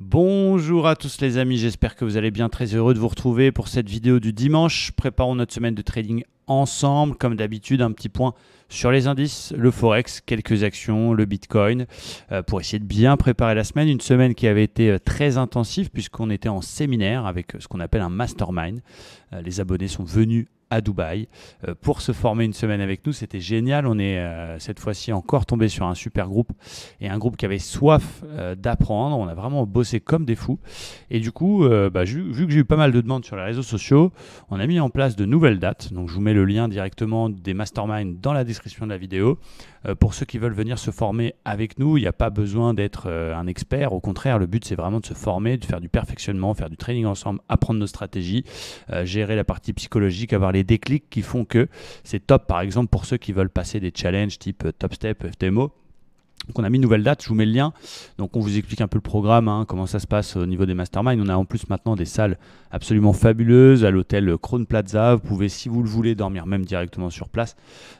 Bonjour à tous les amis, j'espère que vous allez bien, très heureux de vous retrouver pour cette vidéo du dimanche. Préparons notre semaine de trading ensemble, comme d'habitude, un petit point sur les indices, le forex, quelques actions, le bitcoin, euh, pour essayer de bien préparer la semaine. Une semaine qui avait été euh, très intensive puisqu'on était en séminaire avec euh, ce qu'on appelle un mastermind. les abonnés sont venus à Dubaï euh, pour se former une semaine avec nous. C'était génial. On est euh, cette fois-ci encore tombé sur un super groupe et un groupe qui avait soif euh, d'apprendre. On a vraiment bossé comme des fous. Et du coup, bah, vu, que j'ai eu pas mal de demandes sur les réseaux sociaux, on a mis en place de nouvelles dates. Donc je vous mets le lien directement des masterminds dans la description de la vidéo. Euh, pour ceux qui veulent venir se former avec nous, il n'y a pas besoin d'être euh, un expert. Au contraire, le but, c'est vraiment de se former, de faire du perfectionnement, faire du training ensemble, apprendre nos stratégies, euh, gérer la partie psychologique, avoir les déclics qui font que c'est top, par exemple, pour ceux qui veulent passer des challenges type top step, FTMO donc on a mis une nouvelle date, je vous mets le lien. Donc on vous explique un peu le programme, hein, comment ça se passe au niveau des masterminds. On a en plus maintenant des salles absolument fabuleuses à l'hôtel Kronplaza. Plaza. Vous pouvez, si vous le voulez, dormir même directement sur place.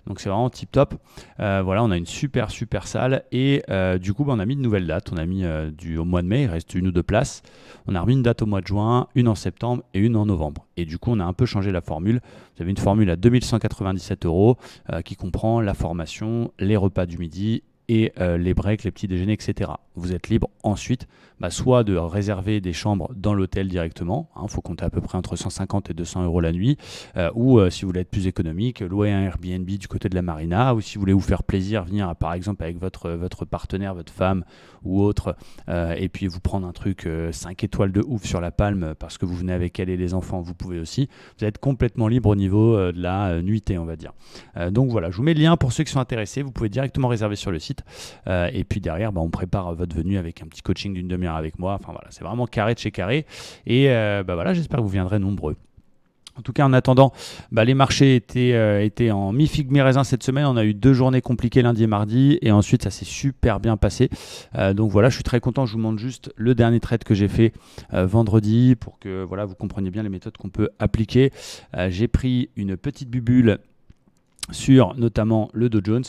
Donc c'est vraiment tip top. Euh, voilà, on a une super super salle. Et euh, du coup, bah, on a mis une nouvelle date. On a mis euh, du au mois de mai, il reste une ou deux places. On a remis une date au mois de juin, une en septembre et une en novembre. Et du coup, on a un peu changé la formule. Vous avez une formule à 2197 euros qui comprend la formation, les repas du midi et euh, les breaks, les petits déjeuners, etc. Vous êtes libre ensuite, bah, soit de réserver des chambres dans l'hôtel directement, il hein, faut compter à peu près entre 150 et 200 euros la nuit, euh, ou euh, si vous voulez être plus économique, louer un Airbnb du côté de la marina, ou si vous voulez vous faire plaisir, venir par exemple avec votre, votre partenaire, votre femme ou autre, et puis vous prendre un truc 5 étoiles de ouf sur la palme parce que vous venez avec elle et les enfants, vous pouvez aussi. Vous êtes complètement libre au niveau de la nuitée, on va dire. donc voilà, je vous mets le lien pour ceux qui sont intéressés, vous pouvez directement réserver sur le site euh, et puis derrière, bah, on prépare votre venue avec un petit coaching d'une demi-heure avec moi. Enfin voilà, c'est vraiment carré de chez carré. Et euh, bah, voilà, j'espère que vous viendrez nombreux. En tout cas, en attendant, bah, les marchés euh, étaient, en mi-figue, mi-raisin cette semaine. On a eu deux journées compliquées lundi et mardi. Et ensuite, ça s'est super bien passé. donc voilà, je suis très content. Je vous montre juste le dernier trade que j'ai fait vendredi pour que voilà, vous compreniez bien les méthodes qu'on peut appliquer. j'ai pris une petite bubule sur notamment le Dow Jones,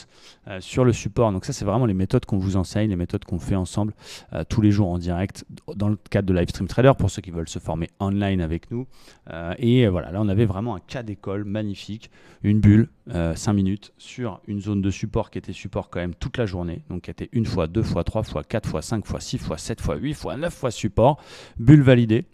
euh, sur le support. Donc ça, c'est vraiment les méthodes qu'on vous enseigne, les méthodes qu'on fait ensemble euh, tous les jours en direct dans le cadre de Livestream Trader pour ceux qui veulent se former online avec nous. Euh, et voilà, là, on avait vraiment un cas d'école magnifique, une bulle, 5 euh, minutes sur une zone de support qui était support quand même toute la journée, donc qui était une fois, deux fois, trois fois, quatre fois, cinq fois, six fois, sept fois, huit fois, neuf fois support, bulle validée.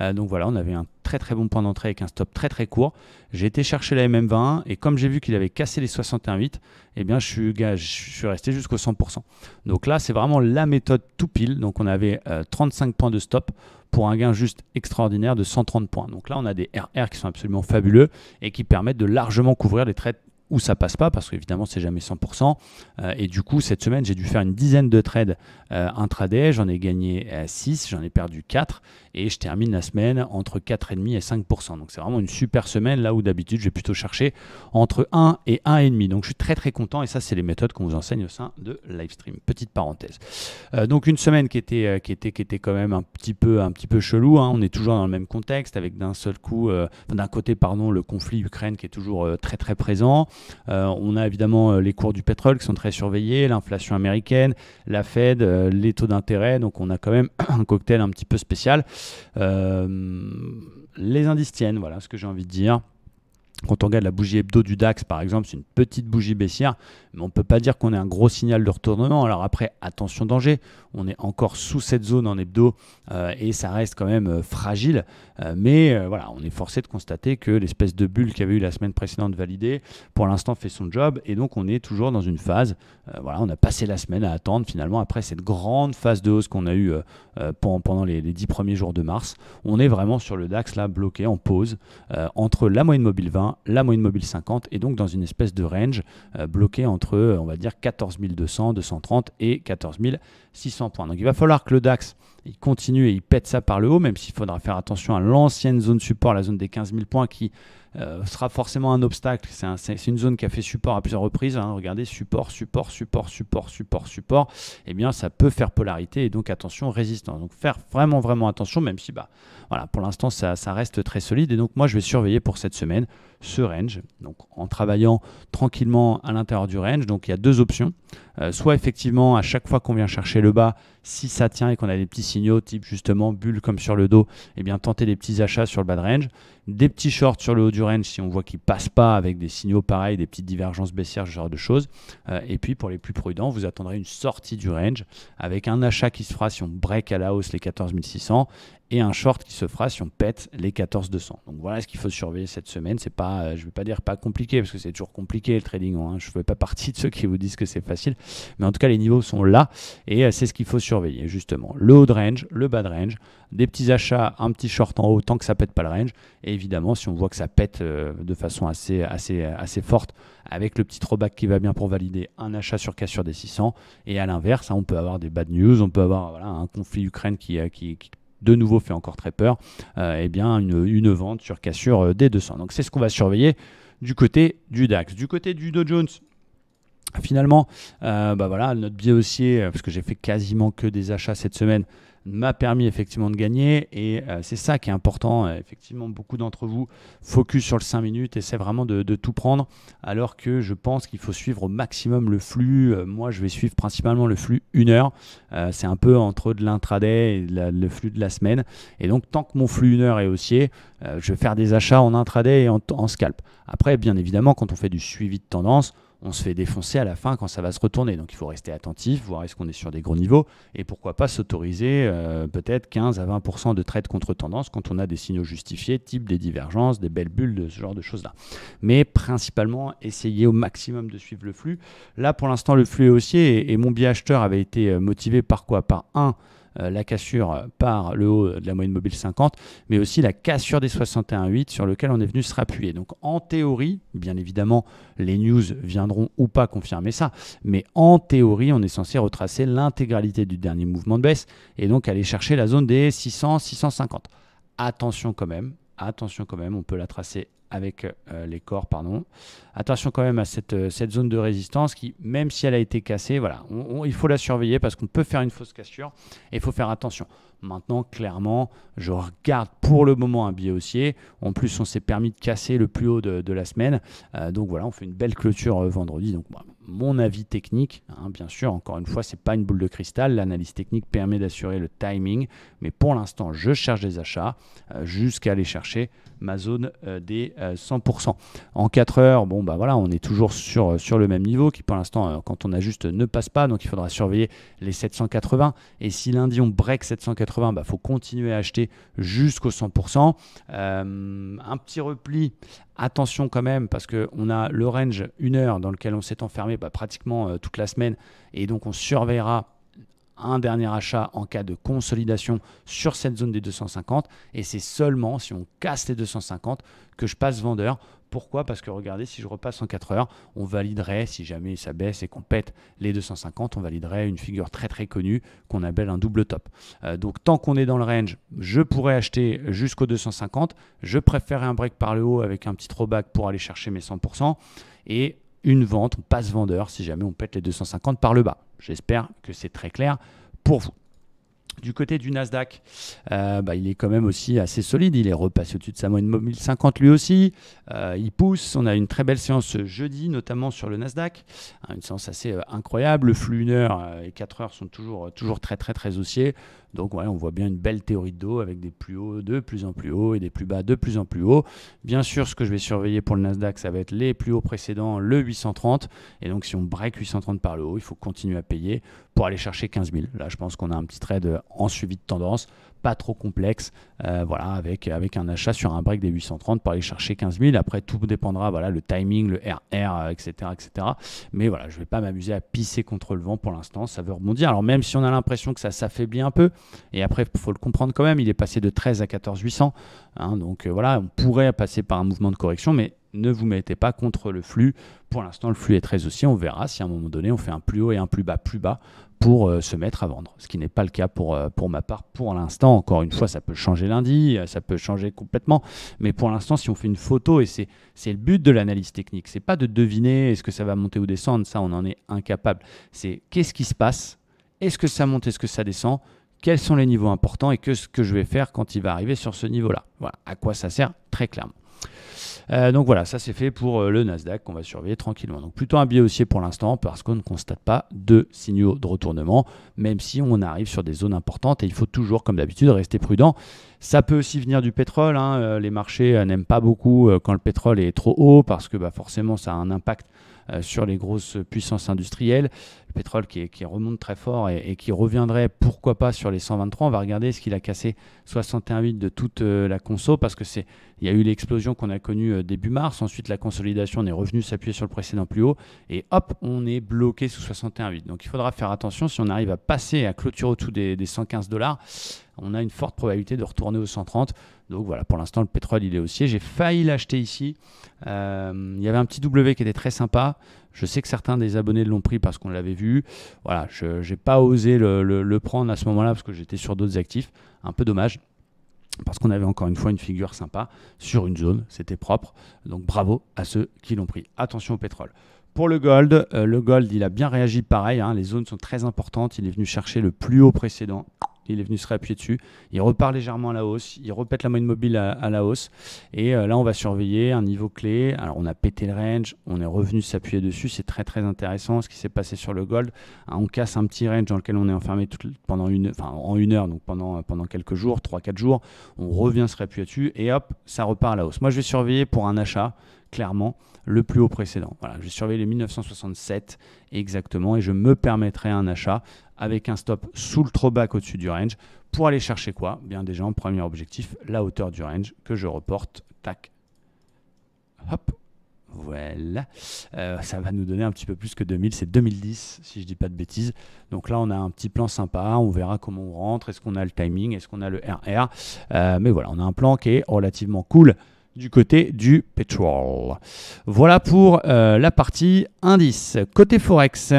Euh, donc voilà, on avait un très très bon point d'entrée avec un stop très très court. J'ai été chercher la MM21 et comme j'ai vu qu'il avait cassé les 61,8, et eh bien je suis, je suis resté jusqu'au 100%. Donc là, c'est vraiment la méthode tout pile. Donc on avait 35 euh, points de stop pour un gain juste extraordinaire de 130 points. Donc là, on a des RR qui sont absolument fabuleux et qui permettent de largement couvrir les traits où ça passe pas, parce qu'évidemment, c'est jamais 100%. Euh, et du coup, cette semaine, j'ai dû faire une dizaine de trades euh, intraday. J'en ai gagné 6, euh, j'en ai perdu 4. Et je termine la semaine entre 4,5 et 5%. Donc, c'est vraiment une super semaine, là où d'habitude, je vais plutôt chercher entre 1 et 1,5. Donc, je suis très, très content. Et ça, c'est les méthodes qu'on vous enseigne au sein de Livestream. Petite parenthèse. donc, une semaine qui était, qui, était, qui était quand même un petit peu, un petit peu chelou. Hein. On est toujours dans le même contexte, avec d'un seul coup, d'un côté, pardon, le conflit Ukraine qui est toujours très, très présent. Euh, on a évidemment euh, les cours du pétrole qui sont très surveillés, l'inflation américaine, la Fed, euh, les taux d'intérêt. Donc on a quand même un cocktail un petit peu spécial. les indices tiennent, voilà ce que j'ai envie de dire. Quand on regarde la bougie hebdo du DAX, par exemple, c'est une petite bougie baissière, mais on ne peut pas dire qu'on ait un gros signal de retournement. Alors après, attention danger, on est encore sous cette zone en hebdo euh, et ça reste quand même euh, fragile. Euh, mais voilà, on est forcé de constater que l'espèce de bulle qu'il y avait eu la semaine précédente validée, pour l'instant fait son job et donc on est toujours dans une phase. voilà, on a passé la semaine à attendre finalement après cette grande phase de hausse qu'on a eue pendant, les, 10 premiers jours de mars. On est vraiment sur le DAX là bloqué en pause entre la moyenne mobile 20 Hein, la moyenne mobile 50 et donc dans une espèce de range euh, bloqué entre, euh, on va dire, 14 200, 230 et 14 600 points. Donc il va falloir que le DAX il continue et il pète ça par le haut, même s'il faudra faire attention à l'ancienne zone support, la zone des 15 000 points qui euh, sera forcément un obstacle. C'est une zone qui a fait support à plusieurs reprises. Hein. Regardez, support, support, support, support, support, support. Eh bien, ça peut faire polarité et donc attention, résistance. Donc faire vraiment, vraiment attention, même si, bah, voilà, pour l'instant, ça, reste très solide. Et donc, moi, je vais surveiller pour cette semaine ce range. Donc, en travaillant tranquillement à l'intérieur du range. Donc, il y a deux options. Euh, soit effectivement, à chaque fois qu'on vient chercher le bas, si ça tient et qu'on a des petits signaux type justement bulle comme sur le dos, et eh bien tenter des petits achats sur le bas de range, des petits shorts sur le haut du range si on voit qu'il passe pas avec des signaux pareils, des petites divergences baissières, ce genre de choses. Euh, et puis pour les plus prudents, vous attendrez une sortie du range avec un achat qui se fera si on break à la hausse les 14600 et un short qui se fera si on pète les 14 200. Donc voilà ce qu'il faut surveiller cette semaine. C'est pas, euh, je vais pas dire pas compliqué parce que c'est toujours compliqué le trading. Je ne fais pas partie de ceux qui vous disent que c'est facile, mais en tout cas les niveaux sont là et euh, c'est ce qu'il faut surveiller justement. Le haut de range, le bas de range, des petits achats, un petit short en haut tant que ça pète pas le range. Et évidemment, si on voit que ça pète euh, de façon assez, assez, assez forte avec le petit throwback qui va bien pour valider un achat sur cassure des 600 et à l'inverse, hein, on peut avoir des bad news, on peut avoir un conflit Ukraine qui, qui, qui de nouveau fait encore très peur, euh, eh bien une, vente sur cassure euh, des 200. Donc c'est ce qu'on va surveiller du côté du DAX. Du côté du Dow Jones, finalement, euh, bah voilà, notre biais haussier, parce que j'ai fait quasiment que des achats cette semaine, m'a permis effectivement de gagner. Et euh, c'est ça qui est important. effectivement, beaucoup d'entre vous focus sur le 5 minutes, c'est vraiment de, tout prendre, alors que je pense qu'il faut suivre au maximum le flux. Euh, moi, je vais suivre principalement le flux 1 heure. Euh, c'est un peu entre de l'intraday et le flux de la semaine. Et donc, tant que mon flux 1 heure est haussier, je vais faire des achats en intraday et en scalp. Après, bien évidemment, quand on fait du suivi de tendance, on se fait défoncer à la fin quand ça va se retourner. Donc il faut rester attentif, voir est-ce qu'on est sur des gros niveaux et pourquoi pas s'autoriser euh, peut-être 15 à 20 de trades contre tendance quand on a des signaux justifiés, type des divergences, des belles bulles, de ce genre de choses-là. Mais principalement, essayer au maximum de suivre le flux. Là, pour l'instant, le flux est haussier et, mon biais acheteur avait été euh, motivé par quoi Par un euh, la cassure par le haut de la moyenne mobile 50, mais aussi la cassure des 61,8 sur lequel on est venu se rappuyer. Donc en théorie, bien évidemment, les news viendront ou pas confirmer ça, mais en théorie, on est censé retracer l'intégralité du dernier mouvement de baisse et donc aller chercher la zone des 600-650. Attention quand même, attention quand même, on peut la tracer avec euh, les corps. Pardon. Attention quand même à euh, cette, zone de résistance qui, même si elle a été cassée, voilà, il faut la surveiller parce qu'on peut faire une fausse cassure et il faut faire attention. Maintenant, clairement, je regarde pour le moment un billet haussier. En plus, on s'est permis de casser le plus haut de, la semaine. Euh, donc voilà, on fait une belle clôture vendredi. Donc voilà bah, mon avis technique, hein, bien sûr, encore une fois, c'est pas une boule de cristal. L'analyse technique permet d'assurer le timing, mais pour l'instant, je cherche des achats euh, jusqu'à aller chercher ma zone euh, des 100%. Euh, en 4 heures, bon bah voilà, on est toujours sur, sur le même niveau qui pour l'instant, quand on ajuste, ne passe pas. Donc il faudra surveiller les 780. Et si lundi on break 780, il bah, faut continuer à acheter jusqu'au 100%. un petit repli Attention quand même, parce qu'on a le range une heure dans lequel on s'est enfermé bah, pratiquement euh, toute la semaine, et donc on surveillera un dernier achat en cas de consolidation sur cette zone des 250, et c'est seulement si on casse les 250 que je passe vendeur pourquoi Parce que regardez, si je repasse en 4 heures, on validerait, si jamais ça baisse et qu'on pète les 250, on validerait une figure très très connue qu'on appelle un double top. Euh, donc tant qu'on est dans le range, je pourrais acheter jusqu'aux 250. Je préférerais un break par le haut avec un petit throwback pour aller chercher mes 100%. Et une vente, on passe vendeur si jamais on pète les 250 par le bas. J'espère que c'est très clair pour vous. Du côté du Nasdaq, euh, bah, il est quand même aussi assez solide. Il est repassé au-dessus de sa moyenne mobile lui aussi. Euh, il pousse. On a une très belle séance jeudi, notamment sur le Nasdaq. Hein, une séance assez euh, incroyable. Le flux 1 heure et 4 heures sont toujours, toujours très, très, très haussiers. Donc, ouais, on voit bien une belle théorie de dos avec des plus hauts de plus en plus hauts et des plus bas de plus en plus hauts. Bien sûr, ce que je vais surveiller pour le Nasdaq, ça va être les plus hauts précédents, le 830. Et donc, si on break 830 par le haut, il faut continuer à payer pour aller chercher 15 000. Là, je pense qu'on a un petit trade en suivi de tendance, pas trop complexe, euh, voilà, avec, avec un achat sur un break des 830 pour aller chercher 15 000. Après, tout dépendra, voilà, le timing, le RR, etc., etc. Mais voilà, je ne vais pas m'amuser à pisser contre le vent pour l'instant. Ça veut rebondir. Alors, même si on a l'impression que ça s'affaiblit un peu, et après, il faut le comprendre quand même, il est passé de 13 à 14 800. Hein, donc euh, voilà, on pourrait passer par un mouvement de correction, mais ne vous mettez pas contre le flux. Pour l'instant, le flux est très haussier. On verra si à un moment donné, on fait un plus haut et un plus bas, plus bas pour euh, se mettre à vendre. Ce qui n'est pas le cas pour, euh, pour ma part pour l'instant. Encore une fois, ça peut changer lundi, euh, ça peut changer complètement. Mais pour l'instant, si on fait une photo, et c'est le but de l'analyse technique, c'est pas de deviner est-ce que ça va monter ou descendre. Ça, on en est incapable. C'est qu'est-ce qui se passe Est-ce que ça monte Est-ce que ça descend quels sont les niveaux importants et que ce que je vais faire quand il va arriver sur ce niveau-là. Voilà à quoi ça sert très clairement. Euh, donc voilà, ça c'est fait pour euh, le Nasdaq qu'on va surveiller tranquillement. Donc plutôt un biais haussier pour l'instant parce qu'on ne constate pas de signaux de retournement, même si on arrive sur des zones importantes et il faut toujours, comme d'habitude, rester prudent. Ça peut aussi venir du pétrole. Hein, euh, les marchés n'aiment pas beaucoup quand le pétrole est trop haut parce que bah, forcément ça a un impact euh, sur les grosses puissances industrielles. Le pétrole qui, remonte très fort et, qui reviendrait, pourquoi pas, sur les 123. On va regarder ce qu'il a cassé 61,8 de toute euh, la conso parce que c'est il y a eu l'explosion qu'on a connue euh, début mars. Ensuite, la consolidation, on est revenu s'appuyer sur le précédent plus haut et hop, on est bloqué sous 61,8. Donc il faudra faire attention si on arrive à passer à clôture au des, des 115 dollars on a une forte probabilité de retourner au 130. Donc voilà, pour l'instant, le pétrole, il est haussier. J'ai failli l'acheter ici. Euh, il y avait un petit W qui était très sympa. Je sais que certains des abonnés l'ont pris parce qu'on l'avait vu. Voilà, je n'ai pas osé le, prendre à ce moment-là parce que j'étais sur d'autres actifs. Un peu dommage. Parce qu'on avait encore une fois une figure sympa sur une zone, c'était propre. Donc bravo à ceux qui l'ont pris. Attention au pétrole. Pour le gold, euh, le gold, il a bien réagi pareil. Hein. les zones sont très importantes. Il est venu chercher le plus haut précédent il est venu se réappuyer dessus. Il repart légèrement à la hausse, il repète la moyenne mobile à, la hausse. Et euh, là, on va surveiller un niveau clé. Alors, on a pété le range, on est revenu s'appuyer dessus. C'est très très intéressant ce qui s'est passé sur le gold. Ah, on casse un petit range dans lequel on est enfermé pendant une, en une heure, donc pendant, euh, pendant quelques jours, 3-4 jours. On revient se réappuyer dessus et hop, ça repart à la hausse. Moi, je vais surveiller pour un achat clairement le plus haut précédent. Voilà, je surveille les 1967 exactement et je me permettrai un achat avec un stop sous le trop-bac au-dessus du range pour aller chercher quoi Bien déjà en premier objectif, la hauteur du range que je reporte. Tac. Hop. Voilà, euh, ça va nous donner un petit peu plus que 2000, c'est 2010 si je dis pas de bêtises. Donc là on a un petit plan sympa, on verra comment on rentre, est-ce qu'on a le timing, est-ce qu'on a le RR. Euh, mais voilà, on a un plan qui est relativement cool du côté du pétrole. Voilà pour euh, la partie indice. Côté Forex,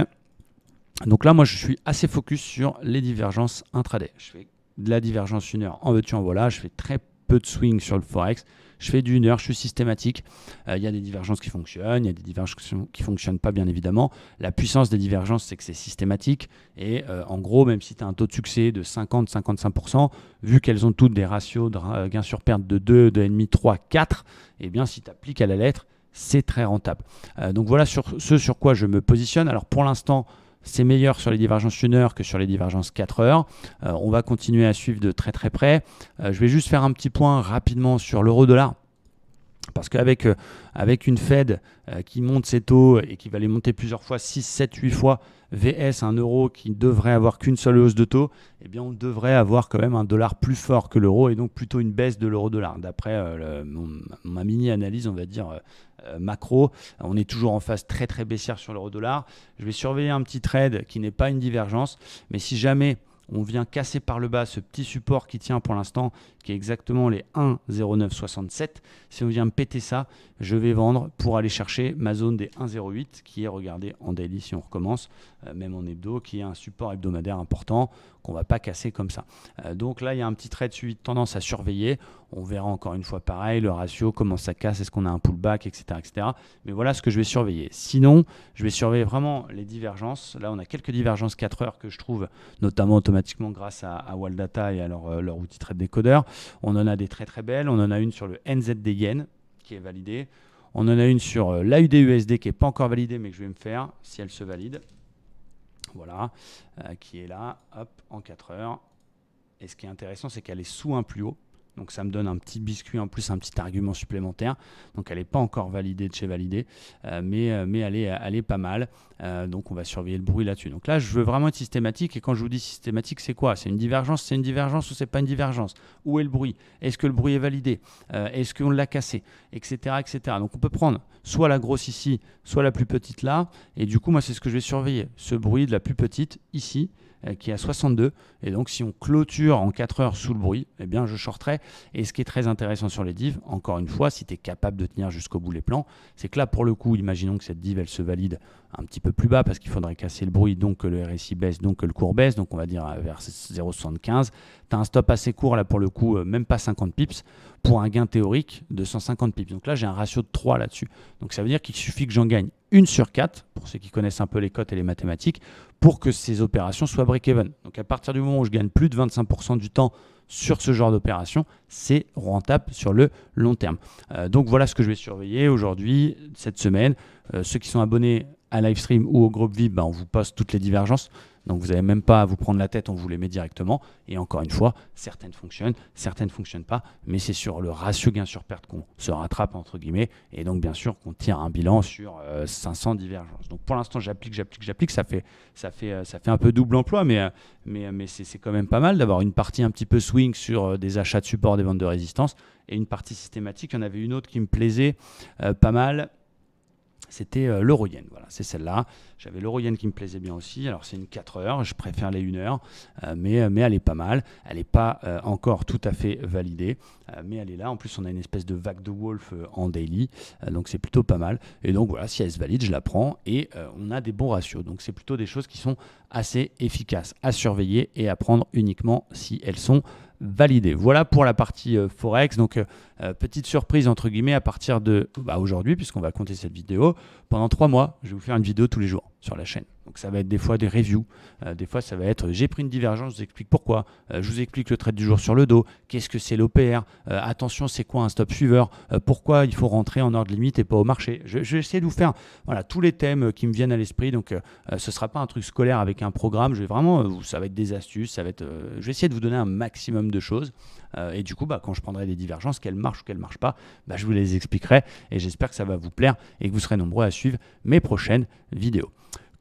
donc là, moi, je suis assez focus sur les divergences intraday. Je fais de la divergence une heure en veux-tu en voilà. Je fais très peu de swing sur le Forex je fais d'une heure, je suis systématique. Euh, il y a des divergences qui fonctionnent, il y a des divergences qui ne fonctionnent pas, bien évidemment. La puissance des divergences, c'est que c'est systématique. Et euh, en gros, même si tu as un taux de succès de 50-55%, vu qu'elles ont toutes des ratios de euh, gain sur perte de 2, 2,5, 3, 4, et eh bien si tu appliques à la lettre, c'est très rentable. donc voilà sur ce sur quoi je me positionne. Alors pour l'instant, c'est meilleur sur les divergences 1 heure que sur les divergences 4 heures. Euh, on va continuer à suivre de très très près. Euh, je vais juste faire un petit point rapidement sur l'euro dollar. Parce qu'avec euh, avec une Fed euh, qui monte ses taux et qui va les monter plusieurs fois, 6, 7, 8 fois, VS, un euro qui ne devrait avoir qu'une seule hausse de taux, eh bien on devrait avoir quand même un dollar plus fort que l'euro et donc plutôt une baisse de l'euro-dollar. D'après ma euh, mini-analyse, on va dire macro, on est toujours en phase très très baissière sur l'euro-dollar. Je vais surveiller un petit trade qui n'est pas une divergence, mais si jamais on vient casser par le bas ce petit support qui tient pour l'instant, qui est exactement les 1,0967. Si on vient péter ça, je vais vendre pour aller chercher ma zone des 1,08 qui est, regardée en daily si on recommence, euh, même en hebdo, qui est un support hebdomadaire important qu'on va pas casser comme ça. Euh, donc là, il y a un petit trait de suivi de tendance à surveiller. On verra encore une fois pareil, le ratio, comment ça casse, est-ce qu'on a un pullback, etc., etc. Mais voilà ce que je vais surveiller. Sinon, je vais surveiller vraiment les divergences. Là, on a quelques divergences 4 heures que je trouve, notamment automatiquement grâce à, à Data et à leur, euh, outil outil trade décodeur. On en a des très très belles. On en a une sur le NZD Yen qui est validé On en a une sur euh, l'AUDUSD qui n'est pas encore validée, mais que je vais me faire si elle se valide. Voilà, euh, qui est là, hop, en 4 heures. Et ce qui est intéressant, c'est qu'elle est sous un plus haut. Donc ça me donne un petit biscuit en plus, un petit argument supplémentaire. Donc elle n'est pas encore validée de chez Validée, euh, mais, euh, elle, est, pas mal. Euh, donc on va surveiller le bruit là-dessus. Donc là, je veux vraiment être systématique. Et quand je vous dis systématique, c'est quoi C'est une divergence C'est une divergence ou c'est pas une divergence Où est le bruit Est-ce que le bruit est validé Est-ce qu'on l'a cassé Etc. etc. Donc on peut prendre soit la grosse ici, soit la plus petite là. Et du coup, moi, c'est ce que je vais surveiller. Ce bruit de la plus petite ici euh, qui est à 62. Et donc, si on clôture en 4 heures sous le bruit, eh bien, je shorterai. Et ce qui est très intéressant sur les divs, encore une fois, si tu es capable de tenir jusqu'au bout les plans, c'est que là, pour le coup, imaginons que cette div, elle se valide un petit peu plus bas parce qu'il faudrait casser le bruit, donc que le RSI baisse, donc que le cours baisse, donc on va dire euh, vers 0,75. Tu as un stop assez court, là, pour le coup, euh, même pas 50 pips, pour un gain théorique de 150 pips. Donc là, j'ai un ratio de 3 là-dessus. Donc ça veut dire qu'il suffit que j'en gagne une sur quatre pour ceux qui connaissent un peu les cotes et les mathématiques, pour que ces opérations soient break-even. Donc à partir du moment où je gagne plus de 25% du temps sur ce genre d'opération, c'est rentable sur le long terme. Euh, donc voilà ce que je vais surveiller aujourd'hui, cette semaine. Euh, ceux qui sont abonnés à Livestream ou au groupe VIP, ben, on vous poste toutes les divergences. Donc vous n'avez même pas à vous prendre la tête, on vous les met directement. Et encore une fois, certaines fonctionnent, certaines ne fonctionnent pas, mais c'est sur le ratio gain sur perte qu'on se rattrape, entre guillemets, et donc bien sûr qu'on tire un bilan sur 500 euh, divergences. Donc pour l'instant, j'applique, j'applique, j'applique, ça fait, ça, fait, euh, ça fait un peu double emploi, mais, euh, mais, mais c'est quand même pas mal d'avoir une partie un petit peu swing sur des achats de support, des ventes de résistance, et une partie systématique. Il y en avait une autre qui me plaisait pas mal c'était euh, voilà, c'est celle-là. J'avais l'Euroyen qui me plaisait bien aussi. Alors c'est une 4 heures, je préfère les 1 heure, euh, mais, euh, mais elle est pas mal. Elle n'est pas euh, encore tout à fait validée, mais elle est là. En plus, on a une espèce de vague de Wolf en daily, donc c'est plutôt pas mal. Et donc voilà, si elle se valide, je la prends et on a des bons ratios. Donc c'est plutôt des choses qui sont assez efficaces à surveiller et à prendre uniquement si elles sont validé. Voilà pour la partie euh, Forex. Donc, euh, euh, petite surprise entre guillemets à partir de bah, aujourd'hui, puisqu'on va compter cette vidéo. Pendant trois mois, je vais vous faire une vidéo tous les jours sur la chaîne. Donc ça va être des fois des reviews, euh, des fois ça va être j'ai pris une divergence, je vous explique pourquoi, euh, je vous explique le trait du jour sur le dos, qu'est-ce que c'est l'OPR, euh, attention c'est quoi un stop suiveur, pourquoi il faut rentrer en ordre limite et pas au marché. Je, vais essayer de vous faire voilà, tous les thèmes qui me viennent à l'esprit, donc ce ne sera pas un truc scolaire avec un programme, je vais vraiment, ça va être des astuces, ça va être, je vais essayer de vous donner un maximum de choses. et du coup, bah, quand je prendrai des divergences, qu'elles marchent ou qu'elles marchent pas, bah, je vous les expliquerai et j'espère que ça va vous plaire et que vous serez nombreux à suivre mes prochaines vidéos.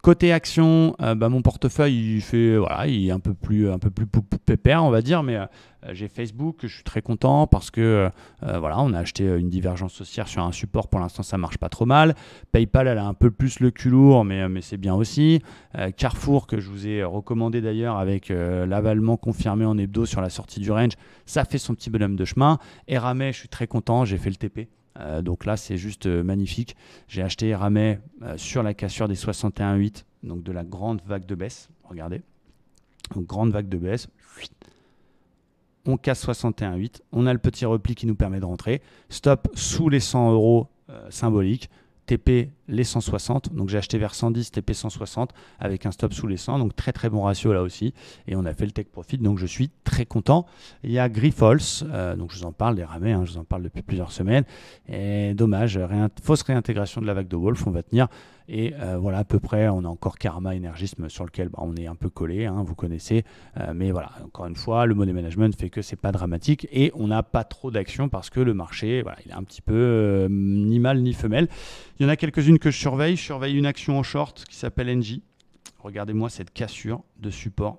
Côté action, euh, bah, mon portefeuille, il fait, est un peu plus, un peu plus pépère, on va dire, mais euh, j'ai Facebook, je suis très content parce que, euh, voilà, on a acheté une divergence haussière sur un support, pour l'instant, ça marche pas trop mal. PayPal, elle a un peu plus le cul lourd, mais, mais c'est bien aussi. Carrefour, que je vous ai recommandé d'ailleurs avec l'avalement confirmé en hebdo sur la sortie du range, ça fait son petit bonhomme de chemin. Et je suis très content, j'ai fait le TP. Euh, donc là, c'est juste euh, magnifique. J'ai acheté Ramet euh, sur la cassure des 61,8, donc de la grande vague de baisse. Regardez. grande vague de baisse. On casse 61,8. On a le petit repli qui nous permet de rentrer. Stop sous les 100 euros symboliques. TP les 160. Donc j'ai acheté vers 110, TP 160 avec un stop sous les 100. Donc très très bon ratio là aussi. Et on a fait le take profit. Donc je suis très content. Il y a Grifols. Euh, donc je vous en parle les ramets. Hein, je vous en parle depuis plusieurs semaines. Et dommage, fausse réintégration de la vague de Wolf. On va tenir et euh, voilà, à peu près, on a encore Karma Énergisme sur lequel bah, on est un peu collé, hein, vous connaissez. Euh, mais voilà, encore une fois, le money management fait que c'est pas dramatique et on n'a pas trop d'actions parce que le marché, il est un petit peu euh, ni mâle ni femelle. Il y en a quelques-unes que je surveille. Je surveille une action en short qui s'appelle NJ. Regardez-moi cette cassure de support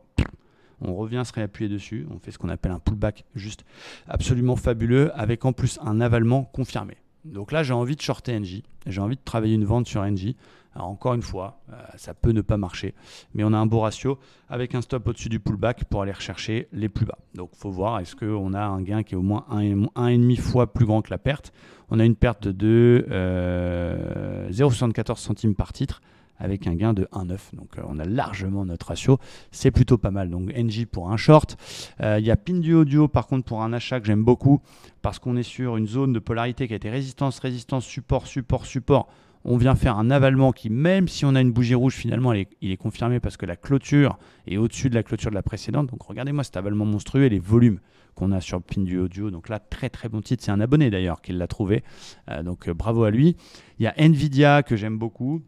on revient se réappuyer dessus, on fait ce qu'on appelle un pullback juste absolument fabuleux, avec en plus un avalement confirmé. Donc là, j'ai envie de shorter NJ, j'ai envie de travailler une vente sur NJ. Alors encore une fois, euh, ça peut ne pas marcher, mais on a un beau ratio avec un stop au-dessus du pullback pour aller rechercher les plus bas. Donc faut voir, est-ce qu'on a un gain qui est au moins 1,5 un, fois plus grand que la perte On a une perte de 0,74 euh, centimes par titre avec un gain de 1,9. Donc euh, on a largement notre ratio. C'est plutôt pas mal. Donc NJ pour un short. Euh, il y a du Audio par contre pour un achat que j'aime beaucoup parce qu'on est sur une zone de polarité qui a été résistance, résistance, support, support, support on vient faire un avalement qui, même si on a une bougie rouge, finalement, il est confirmé parce que la clôture est au-dessus de la clôture de la précédente. Donc regardez-moi cet avalement monstrueux et les volumes qu'on a sur Pin du Audio. Donc là, très très bon titre. C'est un abonné d'ailleurs qui l'a trouvé. Euh, donc bravo à lui. Il y a Nvidia que j'aime beaucoup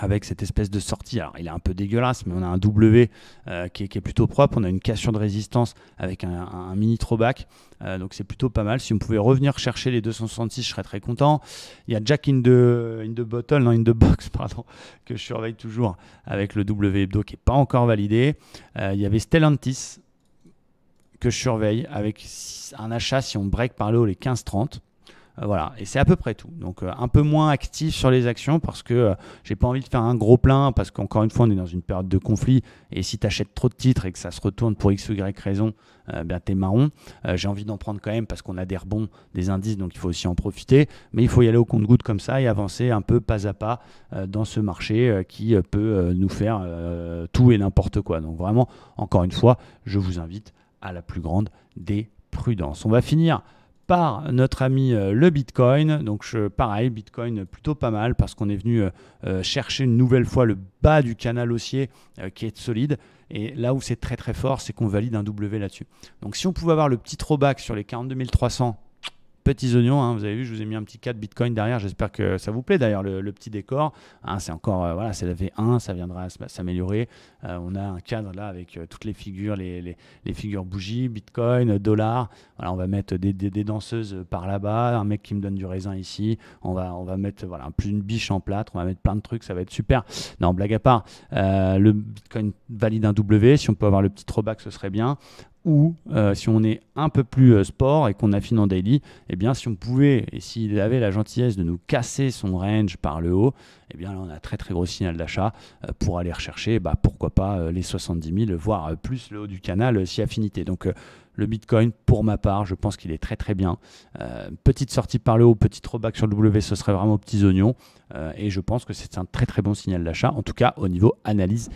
avec cette espèce de sortie. Alors, il est un peu dégueulasse, mais on a un W euh, qui, est, plutôt propre. On a une cassure de résistance avec un, mini throwback. Euh, donc, c'est plutôt pas mal. Si on pouvait revenir chercher les 266, je serais très content. Il y a Jack in the, in Bottle, non, in the Box, pardon, que je surveille toujours avec le W hebdo qui n'est pas encore validé. Euh, il y avait Stellantis que je surveille avec un achat si on break par le haut les 15-30. Euh, voilà, et c'est à peu près tout. Donc euh, un peu moins actif sur les actions parce que euh, j'ai pas envie de faire un gros plein parce qu'encore une fois, on est dans une période de conflit et si tu achètes trop de titres et que ça se retourne pour X ou Y raison, ben t'es marron. j'ai envie d'en prendre quand même parce qu'on a des rebonds, des indices, donc il faut aussi en profiter. Mais il faut y aller au compte-goutte comme ça et avancer un peu pas à pas dans ce marché qui peut nous faire tout et n'importe quoi. Donc vraiment, encore une fois, je vous invite à la plus grande des prudences. On va finir par notre ami euh, le Bitcoin. Donc pareil, Bitcoin euh, plutôt pas mal parce qu'on est venu euh, chercher une nouvelle fois le bas du canal haussier qui est solide. Et là où c'est très très fort, c'est qu'on valide un W là-dessus. Donc si on pouvait avoir le petit throwback sur les 42 300 petits oignons. Hein. Vous avez vu, je vous ai mis un petit de Bitcoin derrière. J'espère que ça vous plaît. D'ailleurs, le, petit décor, hein. c'est encore, euh, voilà, c'est la V1, ça viendra bah, s'améliorer. Euh, on a un cadre là avec euh, toutes les figures, les, figures bougies, Bitcoin, dollar. Voilà, on va mettre des, danseuses par là-bas, un mec qui me donne du raisin ici. On va, on va mettre voilà, plus une biche en plâtre, on va mettre plein de trucs, ça va être super. Non, blague à part, le Bitcoin valide un W. Si on peut avoir le petit throwback, ce serait bien ou euh, si on est un peu plus euh, sport et qu'on affine en daily, et eh bien si on pouvait et s'il avait la gentillesse de nous casser son range par le haut, et eh bien là on a très très gros signal d'achat euh, pour aller rechercher bah, pourquoi pas les 70 000 voire plus le haut du canal si affinité. Donc le Bitcoin, pour ma part, je pense qu'il est très très bien. petite sortie par le haut, petit reback sur le W, ce serait vraiment aux petits oignons. et je pense que c'est un très très bon signal d'achat, en tout cas au niveau analyse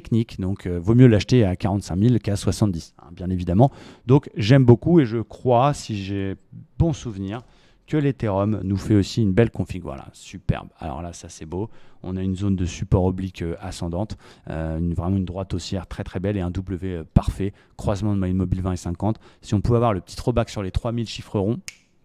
technique. Donc, euh, vaut mieux l'acheter à 45 000 qu'à 70, hein, bien évidemment. Donc, j'aime beaucoup et je crois, si j'ai bon souvenir, que l'Ethereum nous fait aussi une belle config. Voilà, superbe. Alors là, ça c'est beau. On a une zone de support oblique euh, ascendante, euh, une, vraiment une droite haussière très très belle et un W parfait. Croisement de moyenne mobile 20 et 50. Si on pouvait avoir le petit throwback sur les 3000 chiffres ronds,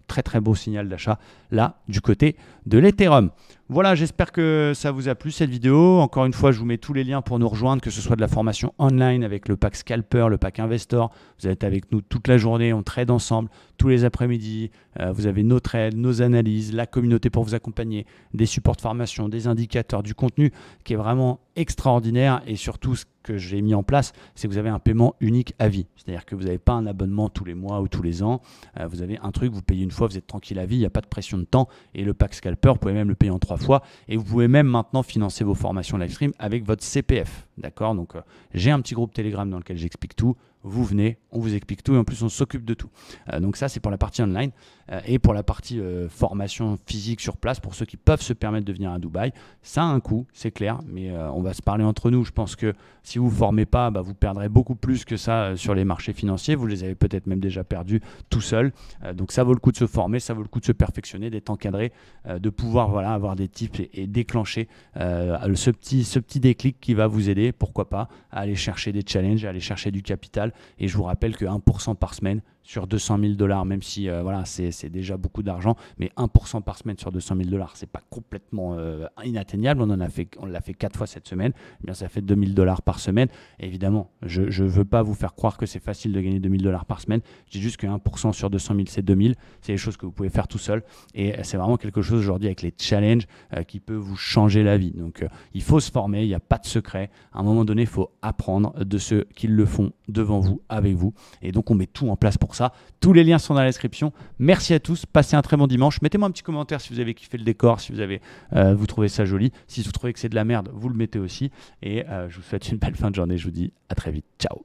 très très beau signal d'achat là du côté de l'Ethereum. Voilà, j'espère que ça vous a plu cette vidéo. Encore une fois, je vous mets tous les liens pour nous rejoindre, que ce soit de la formation online avec le pack Scalper, le pack Investor. Vous êtes avec nous toute la journée, on trade ensemble tous les après-midi. Euh, vous avez nos trades, nos analyses, la communauté pour vous accompagner, des supports de formation, des indicateurs, du contenu qui est vraiment extraordinaire et surtout ce que j'ai mis en place, c'est que vous avez un paiement unique à vie. C'est-à-dire que vous n'avez pas un abonnement tous les mois ou tous les ans. Euh, vous avez un truc, vous payez une fois, vous êtes tranquille à vie, il n'y a pas de pression de temps. Et le pack Scalper, vous pouvez même le payer en trois fois fois. Et vous pouvez même maintenant financer vos formations live stream avec votre CPF. D'accord Donc, euh, j'ai un petit groupe Telegram dans lequel j'explique tout. Vous venez, on vous explique tout et en plus, on s'occupe de tout. Euh, donc, ça, c'est pour la partie online. Euh, et pour la partie formation physique sur place, pour ceux qui peuvent se permettre de venir à Dubaï, ça a un coût, c'est clair, mais on va se parler entre nous. Je pense que si vous ne vous formez pas, bah, vous perdrez beaucoup plus que ça sur les marchés financiers. Vous les avez peut-être même déjà perdus tout seul. donc, ça vaut le coup de se former, ça vaut le coup de se perfectionner, d'être encadré, de pouvoir voilà, avoir des tips et, déclencher ce, petit, ce petit déclic qui va vous aider pourquoi pas, aller chercher des challenges, aller chercher du capital. Et je vous rappelle que 1% par semaine, sur 200 000 dollars, même si euh, voilà, c'est déjà beaucoup d'argent, mais 1% par semaine sur 200 000 dollars, c'est pas complètement euh, inatteignable. On en a fait, l'a fait quatre fois cette semaine. Eh bien, ça fait 000 dollars par semaine. évidemment, je ne veux pas vous faire croire que c'est facile de gagner 000 dollars par semaine. Je dis juste que 1% sur 200 000, c'est 2 000, C'est des choses que vous pouvez faire tout seul. Et c'est vraiment quelque chose aujourd'hui avec les challenges euh, qui peut vous changer la vie. Donc, il faut se former. Il n'y a pas de secret. À un moment donné, il faut apprendre de ceux qui le font devant vous, avec vous. Et donc, on met tout en place pour ça. Tous les liens sont dans la description. Merci à tous. Passez un très bon dimanche. Mettez-moi un petit commentaire si vous avez kiffé le décor, si vous avez euh, vous trouvez ça joli. Si vous trouvez que c'est de la merde, vous le mettez aussi. Et euh, je vous souhaite une belle fin de journée. Je vous dis à très vite. Ciao.